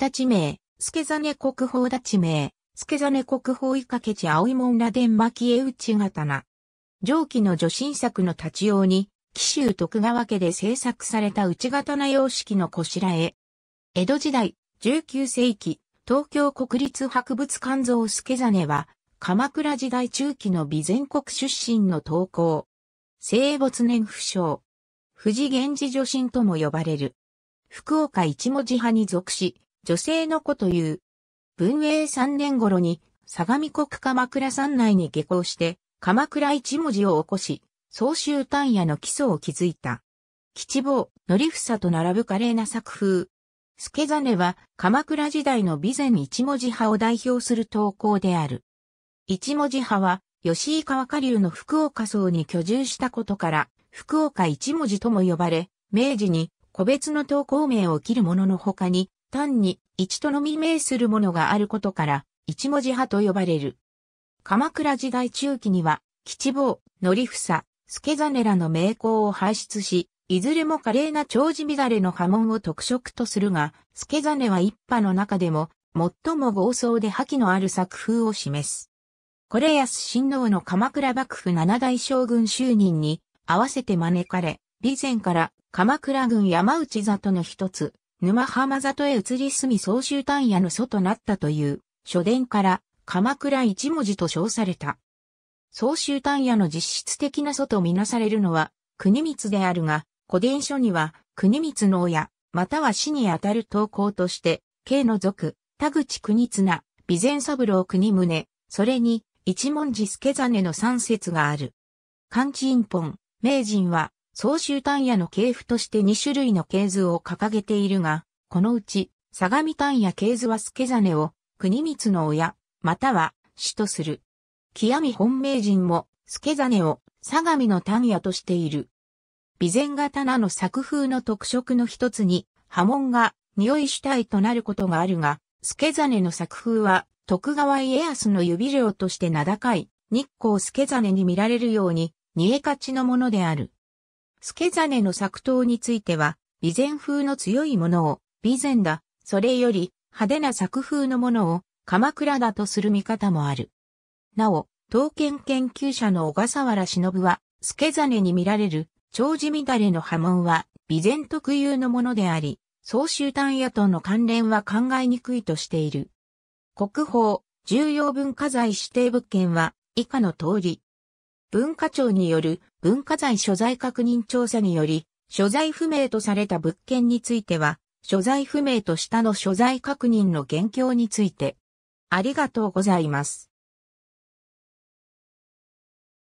立ち名、助真国宝立ち名、助真国宝以下けち青い門羅伝巻絵内刀。上記の助神作の立ち用に、紀州徳川家で制作された内刀様式のこしらえ。江戸時代、19世紀、東京国立博物館像助真は、鎌倉時代中期の備前国出身の投稿。生没年不詳。富士源氏女神とも呼ばれる。福岡一文字派に属し、女性の子という。文永3年頃に、相模国鎌倉山内に下校して、鎌倉一文字を起こし、総集単野の基礎を築いた。吉坊、則房と並ぶ華麗な作風。助真は、鎌倉時代の備前一文字派を代表する投稿である。一文字派は、吉井川下流の福岡層に居住したことから、福岡一文字とも呼ばれ、明治に個別の投稿名を切るものの他に、単に一とのみ命するものがあることから、一文字派と呼ばれる。鎌倉時代中期には、吉坊、則房、助実らの名工を輩出し、いずれも華麗な長寿乱れの波紋を特色とするが、助実は一派の中でも、最も豪壮で覇気のある作風を示す。これ安親王の鎌倉幕府七代将軍就任に合わせて招かれ、備前から鎌倉軍山内里の一つ、沼浜里へ移り住み総集単屋の祖となったという書伝から鎌倉一文字と称された。総集単屋の実質的な祖とみなされるのは国光であるが、古伝書には国光の親、または死にあたる投稿として、慶の族、田口国綱、備前三郎国宗、それに一文字助真の三節がある。漢地院本、名人は、総集単野の系譜として2種類の系図を掲げているが、このうち、相模単野系図は助真を国光の親、または主とする。極み本名人も助真を相模の単野としている。備前刀の作風の特色の一つに、波紋が匂い主体となることがあるが、助真の作風は徳川家康の指領として名高い日光助真に見られるように、煮え勝ちのものである。助真の作刀については、備前風の強いものを、備前だ、それより派手な作風のものを、鎌倉だとする見方もある。なお、刀剣研究者の小笠原忍は、助真に見られる、長寿乱れの波紋は、備前特有のものであり、総集団野党の関連は考えにくいとしている。国宝、重要文化財指定物件は、以下の通り。文化庁による文化財所在確認調査により、所在不明とされた物件については、所在不明と下の所在確認の現況について。ありがとうございます。